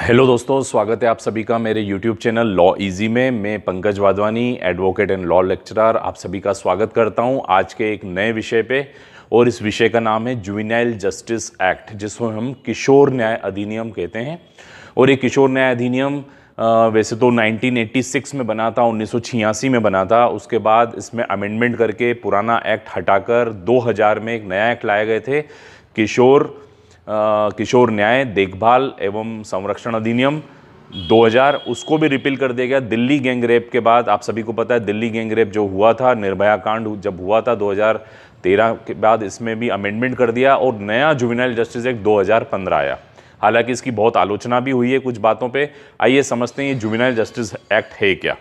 hello दोस्तों स्वागत है आप सभी का मेरे यूट्यूब चैनल लॉ इजी में मैं Pankaj Wadhwani advocate and law lecturer आप सभी का स्वागत करता हूं आज के एक नए विषय पे और इस विषय का नाम है जुविनाइल जस्टिस एक्ट जिसको हम किशोर न्याय अधिनियम कहते हैं और ये किशोर न्याय अधिनियम वैसे तो 1986 में बना था उन्नीस में बना था उसके बाद इसमें अमेंडमेंट करके पुराना एक्ट हटाकर 2000 में एक नया एक्ट लाए गए थे किशोर किशोर न्याय देखभाल एवं संरक्षण अधिनियम 2000 उसको भी रिपील कर दिया गया दिल्ली गैंग रेप के बाद आप सभी को पता है दिल्ली गैंग रेप जो हुआ था निर्भया कांड जब हुआ था 2013 के बाद इसमें भी अमेंडमेंट कर दिया और नया जुबिनाइल जस्टिस एक्ट 2015 आया हालांकि इसकी बहुत आलोचना भी हुई है कुछ बातों पे आइए समझते हैं ये जुबिनाइल जस्टिस एक्ट है क्या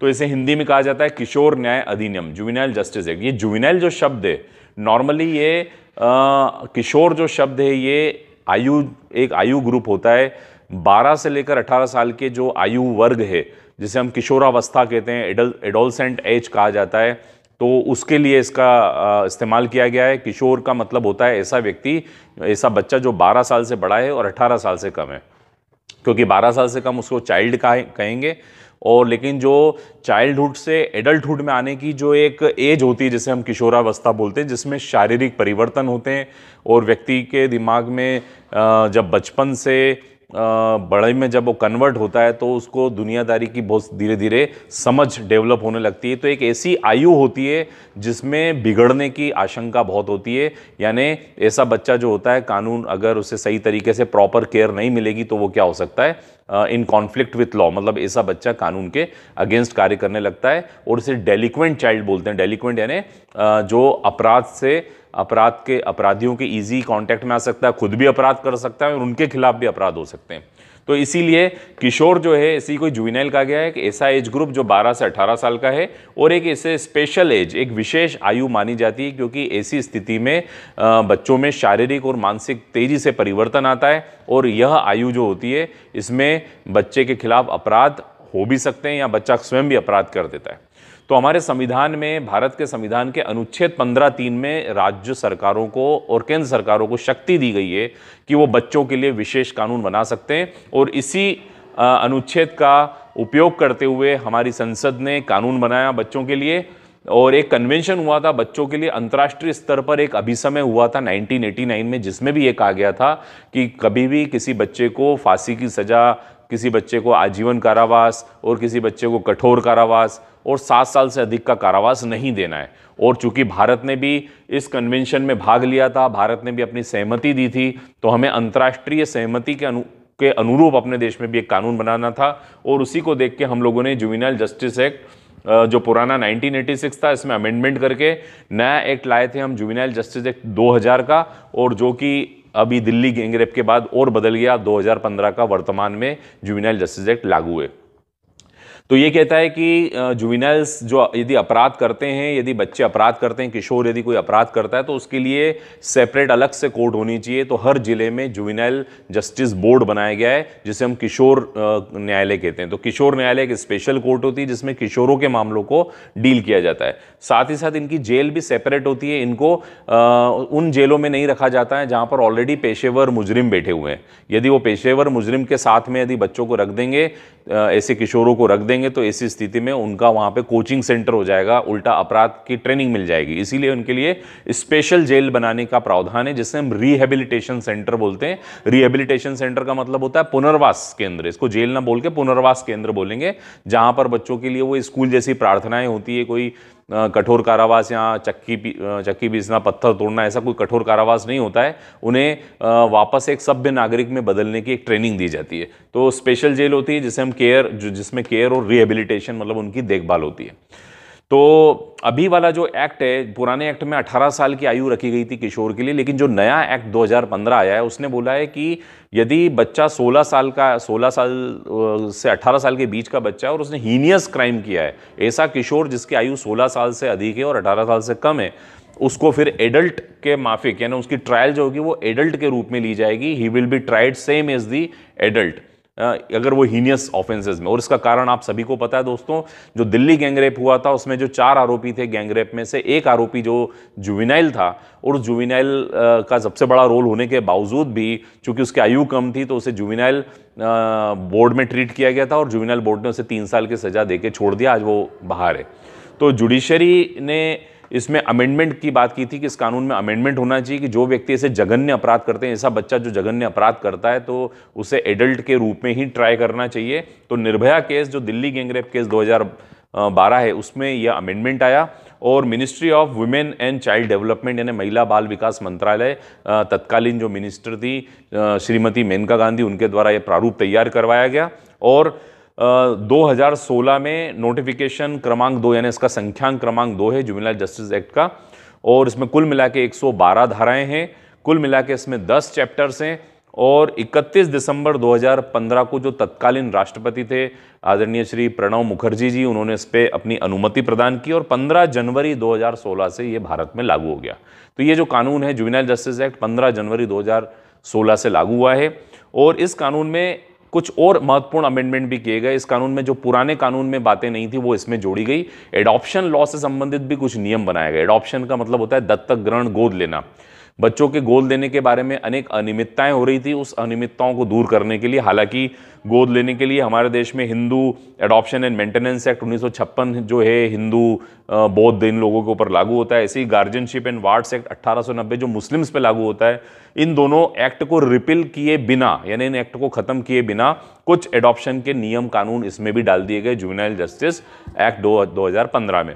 तो इसे हिंदी में कहा जाता है किशोर न्याय अधिनियम जुबिनाइल जस्टिस एक्ट ये जुबिनाइल जो शब्द है नॉर्मली ये आ, किशोर जो शब्द है ये आयु एक आयु ग्रुप होता है 12 से लेकर 18 साल के जो आयु वर्ग है जिसे हम किशोरावस्था कहते हैं एडोलसेंट एज कहा जाता है तो उसके लिए इसका इस्तेमाल किया गया है किशोर का मतलब होता है ऐसा व्यक्ति ऐसा बच्चा जो 12 साल से बड़ा है और 18 साल से कम है क्योंकि 12 साल से कम उसको चाइल्ड कहेंगे और लेकिन जो चाइल्डहुड से एडल्टहुड में आने की जो एक एज होती है जिसे हम किशोरावस्था बोलते हैं जिसमें शारीरिक परिवर्तन होते हैं और व्यक्ति के दिमाग में जब बचपन से बड़े में जब वो कन्वर्ट होता है तो उसको दुनियादारी की बहुत धीरे धीरे समझ डेवलप होने लगती है तो एक ऐसी आयु होती है जिसमें बिगड़ने की आशंका बहुत होती है यानी ऐसा बच्चा जो होता है कानून अगर उसे सही तरीके से प्रॉपर केयर नहीं मिलेगी तो वो क्या हो सकता है इन कॉन्फ्लिक्ट विथ लॉ मतलब ऐसा बच्चा कानून के अगेंस्ट कार्य करने लगता है और उसे डेलिक्वेंट चाइल्ड बोलते हैं डेलिक्वेंट यानी जो अपराध से अपराध के अपराधियों के इजी कांटेक्ट में आ सकता है खुद भी अपराध कर सकता है और उनके खिलाफ भी अपराध हो सकते हैं तो इसीलिए किशोर जो है इसी को जुविनाइल कहा गया है कि ऐसा एज ग्रुप जो 12 से 18 साल का है और एक ऐसे स्पेशल एज एक विशेष आयु मानी जाती है क्योंकि ऐसी स्थिति में बच्चों में शारीरिक और मानसिक तेजी से परिवर्तन आता है और यह आयु जो होती है इसमें बच्चे के खिलाफ अपराध हो भी सकते हैं या बच्चा स्वयं भी अपराध कर देता है तो हमारे संविधान में भारत के संविधान के अनुच्छेद पंद्रह तीन में राज्य सरकारों को और केंद्र सरकारों को शक्ति दी गई है कि वो बच्चों के लिए विशेष कानून बना सकते हैं और इसी अनुच्छेद का उपयोग करते हुए हमारी संसद ने कानून बनाया बच्चों के लिए और एक कन्वेंशन हुआ था बच्चों के लिए अंतर्राष्ट्रीय स्तर पर एक अभिसमय हुआ था 1989 में जिसमें भी ये कहा गया था कि कभी भी किसी बच्चे को फांसी की सज़ा किसी बच्चे को आजीवन कारावास और किसी बच्चे को कठोर कारावास और सात साल से अधिक का कारावास नहीं देना है और चूंकि भारत ने भी इस कन्वेंशन में भाग लिया था भारत ने भी अपनी सहमति दी थी तो हमें अंतर्राष्ट्रीय सहमति के अनु के अनुरूप अपने देश में भी एक कानून बनाना था और उसी को देख के हम लोगों ने जुविनाइल जस्टिस एक्ट जो पुराना 1986 था इसमें अमेंडमेंट करके नया एक्ट लाए थे हम जुविनाइल जस्टिस एक्ट 2000 का और जो कि अभी दिल्ली गैंगरेप के बाद और बदल गया 2015 का वर्तमान में जुबिनाइल जस्टिस एक्ट लागू है तो ये कहता है कि जुविनाइल्स जो यदि अपराध करते हैं यदि बच्चे अपराध करते हैं किशोर यदि कोई अपराध करता है तो उसके लिए सेपरेट अलग से कोर्ट होनी चाहिए तो हर ज़िले में जुविनाइल जस्टिस बोर्ड बनाया गया है जिसे हम किशोर न्यायालय कहते हैं तो किशोर न्यायालय एक स्पेशल कोर्ट होती है जिसमें किशोरों के मामलों को डील किया जाता है साथ ही साथ इनकी जेल भी सेपरेट होती है इनको आ, उन जेलों में नहीं रखा जाता है जहाँ पर ऑलरेडी पेशेवर मुजरिम बैठे हुए हैं यदि वो पेशेवर मुजरिम के साथ में यदि बच्चों को रख देंगे ऐसे किशोरों को रख देंगे तो ऐसी स्थिति में उनका वहाँ पे कोचिंग सेंटर हो जाएगा उल्टा अपराध की ट्रेनिंग मिल जाएगी इसीलिए उनके लिए स्पेशल जेल बनाने का प्रावधान है जिसे हम रिहेबिलिटेशन सेंटर बोलते हैं रिहेबिलिटेशन सेंटर का मतलब होता है पुनर्वास केंद्र इसको जेल ना बोल के पुनर्वास केंद्र बोलेंगे जहाँ पर बच्चों के लिए वो स्कूल जैसी प्रार्थनाएं होती है कोई कठोर कारावास या चक्की चक्की पीसना पत्थर तोड़ना ऐसा कोई कठोर कारावास नहीं होता है उन्हें वापस एक सभ्य नागरिक में बदलने की एक ट्रेनिंग दी जाती है तो स्पेशल जेल होती है जिसे हम केयर जिसमें केयर और रिहेबिलिटेशन मतलब उनकी देखभाल होती है तो अभी वाला जो एक्ट है पुराने एक्ट में 18 साल की आयु रखी गई थी किशोर के लिए लेकिन जो नया एक्ट 2015 आया है उसने बोला है कि यदि बच्चा 16 साल का 16 साल से 18 साल के बीच का बच्चा है और उसने हीनियस क्राइम किया है ऐसा किशोर जिसकी आयु 16 साल से अधिक है और 18 साल से कम है उसको फिर एडल्ट के माफिक यानी उसकी ट्रायल जो होगी वो एडल्ट के रूप में ली जाएगी he will be tried same as the adult अगर वो हीनियस ऑफेंसेस में और इसका कारण आप सभी को पता है दोस्तों जो दिल्ली गैंगरेप हुआ था उसमें जो चार आरोपी थे गैंगरेप में से एक आरोपी जो जुविनाइल था और जुविनाइल का सबसे बड़ा रोल होने के बावजूद भी चूंकि उसकी आयु कम थी तो उसे जुविनाइल बोर्ड में ट्रीट किया गया था और जुविनाइल बोर्ड ने उसे तीन साल की सज़ा दे छोड़ दिया आज वो बाहर है तो जुडिशरी ने इसमें अमेंडमेंट की बात की थी कि इस कानून में अमेंडमेंट होना चाहिए कि जो व्यक्ति ऐसे जघन्य अपराध करते हैं ऐसा बच्चा जो जघन्य अपराध करता है तो उसे एडल्ट के रूप में ही ट्राई करना चाहिए तो निर्भया केस जो दिल्ली गैंगरेप केस 2012 है उसमें यह अमेंडमेंट आया और ministry of women and child development यानी महिला बाल विकास मंत्रालय तत्कालीन जो मिनिस्टर थी श्रीमती मेनका गांधी उनके द्वारा यह प्रारूप तैयार करवाया गया और 2016 में नोटिफिकेशन क्रमांक दो यानी इसका संख्यांक क्रमांक दो है जुमिला जस्टिस एक्ट का और इसमें कुल मिला के 112 धाराएं हैं कुल मिला के इसमें 10 चैप्टर्स हैं और 31 दिसंबर 2015 को जो तत्कालीन राष्ट्रपति थे आदरणीय श्री प्रणव मुखर्जी जी उन्होंने इस पर अपनी अनुमति प्रदान की और 15 जनवरी 2016 से ये भारत में लागू हो गया तो ये जो कानून है जुबिनाइल जस्टिस एक्ट 15 जनवरी 2016 से लागू हुआ है और इस कानून में कुछ और महत्वपूर्ण अमेंडमेंट भी किए गए इस कानून में जो पुराने कानून में बातें नहीं थी वो इसमें जोड़ी गई एडॉप्शन लॉ से संबंधित भी कुछ नियम बनाए गए एडॉप्शन का मतलब होता है दत्तक ग्रहण गोद लेना बच्चों के गोद लेने के बारे में अनेक अनियमितताएं हो रही थी उस अनियमितताओं को दूर करने के लिए हालांकि गोद लेने के लिए हमारे देश में Hindu adoption and maintenance act उन्नीस जो है हिंदू बौद्ध इन लोगों के ऊपर लागू होता है ऐसे ही गार्जियनशिप एंड वार्ड्स एक्ट अट्ठारह जो मुस्लिम्स पे लागू होता है इन दोनों एक्ट को रिपील किए बिना यानी इन एक्ट को ख़त्म किए बिना कुछ एडॉप्शन के नियम कानून इसमें भी डाल दिए गए जुबिनाइल जस्टिस एक्ट दो, पंद्रह में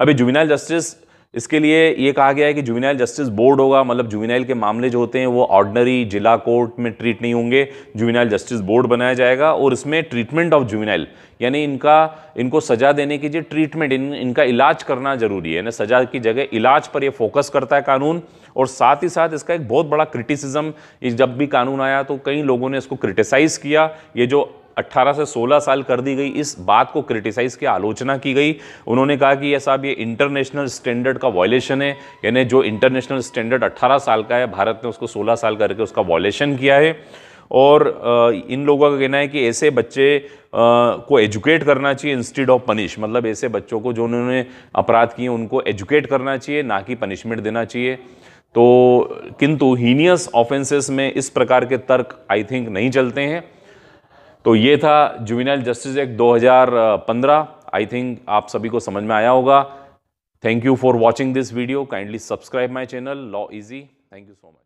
अभी जुबिनाइल जस्टिस इसके लिए ये कहा गया है कि जुविनाइल जस्टिस बोर्ड होगा मतलब जुविनाइल के मामले जो होते हैं वो ऑर्डनरी जिला कोर्ट में ट्रीट नहीं होंगे जुविनाइल जस्टिस बोर्ड बनाया जाएगा और इसमें ट्रीटमेंट ऑफ जुविनाइल यानी इनका इनको सज़ा देने की जो ट्रीटमेंट इन इनका इलाज करना ज़रूरी है ना सज़ा की जगह इलाज पर ये फोकस करता है कानून और साथ ही साथ इसका एक बहुत बड़ा क्रिटिसिज्म जब भी कानून आया तो कई लोगों ने इसको क्रिटिसाइज़ किया ये जो 18 से 16 साल कर दी गई इस बात को क्रिटिसाइज़ की आलोचना की गई उन्होंने कहा कि ये साहब ये इंटरनेशनल स्टैंडर्ड का वॉयलेशन है यानी जो इंटरनेशनल स्टैंडर्ड 18 साल का है भारत ने उसको 16 साल करके उसका वॉयलेशन किया है और इन लोगों का कहना है कि ऐसे बच्चे को एजुकेट करना चाहिए इंस्टीड ऑफ पनिश मतलब ऐसे बच्चों को जो उन्होंने अपराध किए उनको एजुकेट करना चाहिए ना कि पनिशमेंट देना चाहिए तो किंतु हीनियस ऑफेंसेस में इस प्रकार के तर्क आई थिंक नहीं चलते हैं तो ये था juvenile justice act 2015 I think आप सभी को समझ में आया होगा thank you for watching this video kindly subscribe my channel law easy thank you so much